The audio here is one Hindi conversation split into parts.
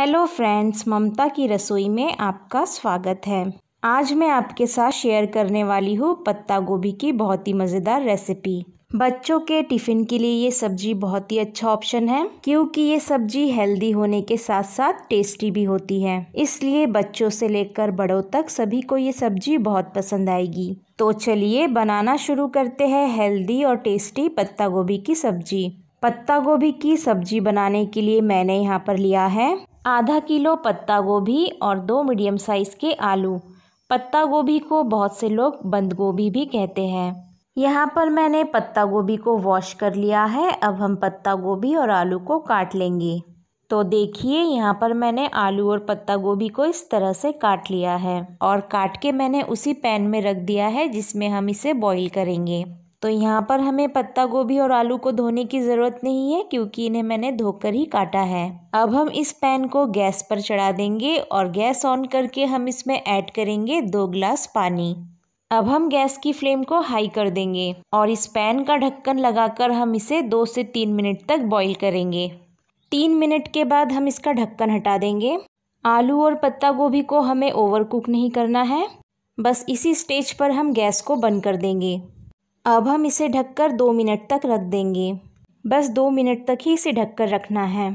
हेलो फ्रेंड्स ममता की रसोई में आपका स्वागत है आज मैं आपके साथ शेयर करने वाली हूँ पत्ता गोभी की बहुत ही मज़ेदार रेसिपी बच्चों के टिफ़िन के लिए ये सब्जी बहुत ही अच्छा ऑप्शन है क्योंकि ये सब्जी हेल्दी होने के साथ साथ टेस्टी भी होती है इसलिए बच्चों से लेकर बड़ों तक सभी को ये सब्जी बहुत पसंद आएगी तो चलिए बनाना शुरू करते हैं हेल्दी और टेस्टी पत्ता गोभी की सब्जी पत्ता गोभी की सब्जी बनाने के लिए मैंने यहाँ पर लिया है आधा किलो पत्ता गोभी और दो मीडियम साइज़ के आलू पत्ता गोभी को बहुत से लोग बंद गोभी भी कहते हैं यहाँ पर मैंने पत्ता गोभी को वॉश कर लिया है अब हम पत्ता गोभी और आलू को काट लेंगे तो देखिए यहाँ पर मैंने आलू और पत्ता गोभी को इस तरह से काट लिया है और काट के मैंने उसी पैन में रख दिया है जिसमें हम इसे बॉईल करेंगे तो यहाँ पर हमें पत्ता गोभी और आलू को धोने की ज़रूरत नहीं है क्योंकि इन्हें मैंने धोकर ही काटा है अब हम इस पैन को गैस पर चढ़ा देंगे और गैस ऑन करके हम इसमें ऐड करेंगे दो ग्लास पानी अब हम गैस की फ्लेम को हाई कर देंगे और इस पैन का ढक्कन लगाकर हम इसे दो से तीन मिनट तक बॉईल करेंगे तीन मिनट के बाद हम इसका ढक्कन हटा देंगे आलू और पत्ता गोभी को हमें ओवर कुक नहीं करना है बस इसी स्टेज पर हम गैस को बंद कर देंगे अब हम इसे ढककर दो मिनट तक रख देंगे बस दो मिनट तक ही इसे ढककर रखना है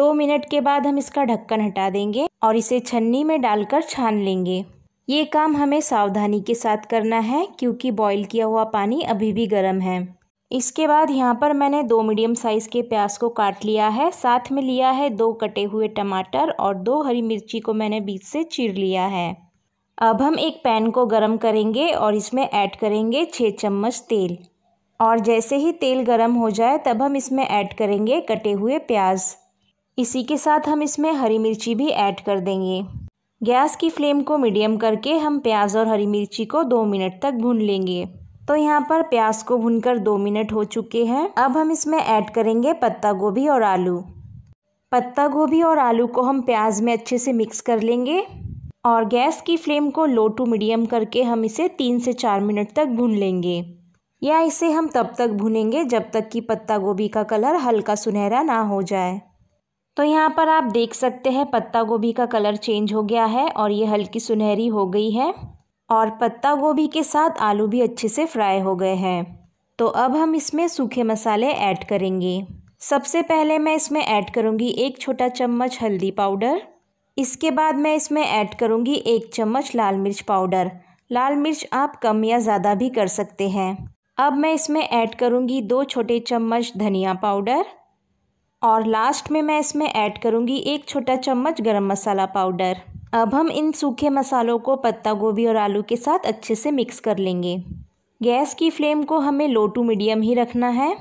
दो मिनट के बाद हम इसका ढक्कन हटा देंगे और इसे छन्नी में डालकर छान लेंगे ये काम हमें सावधानी के साथ करना है क्योंकि बॉईल किया हुआ पानी अभी भी गर्म है इसके बाद यहाँ पर मैंने दो मीडियम साइज़ के प्याज को काट लिया है साथ में लिया है दो कटे हुए टमाटर और दो हरी मिर्ची को मैंने बीच से चीर लिया है अब हम एक पैन को गरम करेंगे और इसमें ऐड करेंगे छः चम्मच तेल और जैसे ही तेल गरम हो जाए तब हम इसमें ऐड करेंगे कटे हुए प्याज इसी के साथ हम इसमें हरी मिर्ची भी ऐड कर देंगे गैस की फ्लेम को मीडियम करके हम प्याज और हरी मिर्ची को दो मिनट तक भून लेंगे तो यहाँ पर प्याज को कर दो मिनट हो चुके हैं अब हम इसमें ऐड करेंगे पत्ता गोभी और आलू पत्ता गोभी और आलू को हम प्याज में अच्छे से मिक्स कर लेंगे और गैस की फ्लेम को लो टू मीडियम करके हम इसे तीन से चार मिनट तक भून लेंगे या इसे हम तब तक भूनेंगे जब तक कि पत्ता गोभी का कलर हल्का सुनहरा ना हो जाए तो यहाँ पर आप देख सकते हैं पत्ता गोभी का कलर चेंज हो गया है और ये हल्की सुनहरी हो गई है और पत्ता गोभी के साथ आलू भी अच्छे से फ्राई हो गए हैं तो अब हम इसमें सूखे मसाले ऐड करेंगे सबसे पहले मैं इसमें ऐड करूँगी एक छोटा चम्मच हल्दी पाउडर इसके बाद मैं इसमें ऐड करूँगी एक चम्मच लाल मिर्च पाउडर लाल मिर्च आप कम या ज़्यादा भी कर सकते हैं अब मैं इसमें ऐड करूँगी दो छोटे चम्मच धनिया पाउडर और लास्ट में मैं इसमें ऐड करूँगी एक छोटा चम्मच गरम मसाला पाउडर अब हम इन सूखे मसालों को पत्ता गोभी और आलू के साथ अच्छे से मिक्स कर लेंगे गैस की फ्लेम को हमें लो टू मीडियम ही रखना है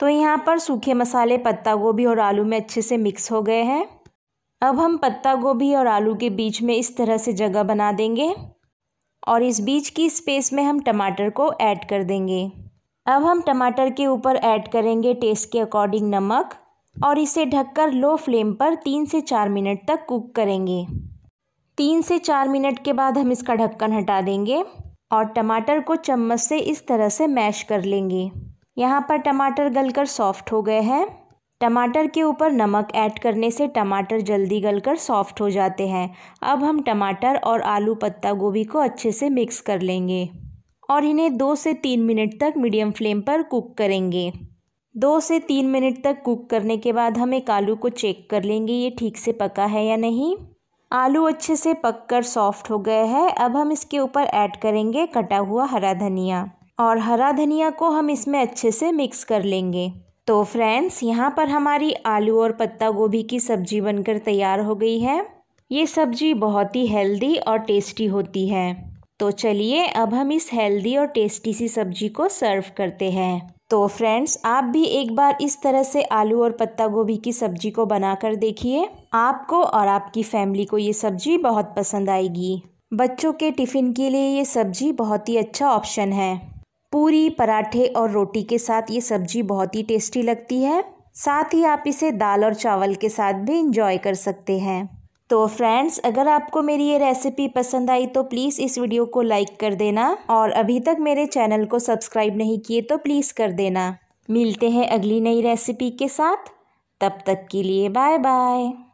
तो यहाँ पर सूखे मसाले पत्ता गोभी और आलू में अच्छे से मिक्स हो गए हैं अब हम पत्ता गोभी और आलू के बीच में इस तरह से जगह बना देंगे और इस बीच की स्पेस में हम टमाटर को ऐड कर देंगे अब हम टमाटर के ऊपर ऐड करेंगे टेस्ट के अकॉर्डिंग नमक और इसे ढककर लो फ्लेम पर तीन से चार मिनट तक कुक करेंगे तीन से चार मिनट के बाद हम इसका ढक्कन हटा देंगे और टमाटर को चम्मच से इस तरह से मैश कर लेंगे यहाँ पर टमाटर गलकर सॉफ्ट हो गए हैं टमाटर के ऊपर नमक ऐड करने से टमाटर जल्दी गलकर सॉफ्ट हो जाते हैं अब हम टमाटर और आलू पत्ता गोभी को अच्छे से मिक्स कर लेंगे और इन्हें दो से तीन मिनट तक मीडियम फ्लेम पर कुक करेंगे दो से तीन मिनट तक कुक करने के बाद हम एक आलू को चेक कर लेंगे ये ठीक से पका है या नहीं आलू अच्छे से पककर सॉफ्ट हो गए हैं अब हम इसके ऊपर ऐड करेंगे कटा हुआ हरा धनिया और हरा धनिया को हम इसमें अच्छे से मिक्स कर लेंगे तो फ्रेंड्स यहाँ पर हमारी आलू और पत्ता गोभी की सब्जी बनकर तैयार हो गई है ये सब्जी बहुत ही हेल्दी और टेस्टी होती है तो चलिए अब हम इस हेल्दी और टेस्टी सी सब्जी को सर्व करते हैं तो फ्रेंड्स आप भी एक बार इस तरह से आलू और पत्ता गोभी की सब्जी को बनाकर देखिए आपको और आपकी फैमिली को ये सब्जी बहुत पसंद आएगी बच्चों के टिफ़िन के लिए ये सब्जी बहुत ही अच्छा ऑप्शन है पूरी पराठे और रोटी के साथ ये सब्जी बहुत ही टेस्टी लगती है साथ ही आप इसे दाल और चावल के साथ भी इंजॉय कर सकते हैं तो फ्रेंड्स अगर आपको मेरी ये रेसिपी पसंद आई तो प्लीज़ इस वीडियो को लाइक कर देना और अभी तक मेरे चैनल को सब्सक्राइब नहीं किए तो प्लीज़ कर देना मिलते हैं अगली नई रेसिपी के साथ तब तक के लिए बाय बाय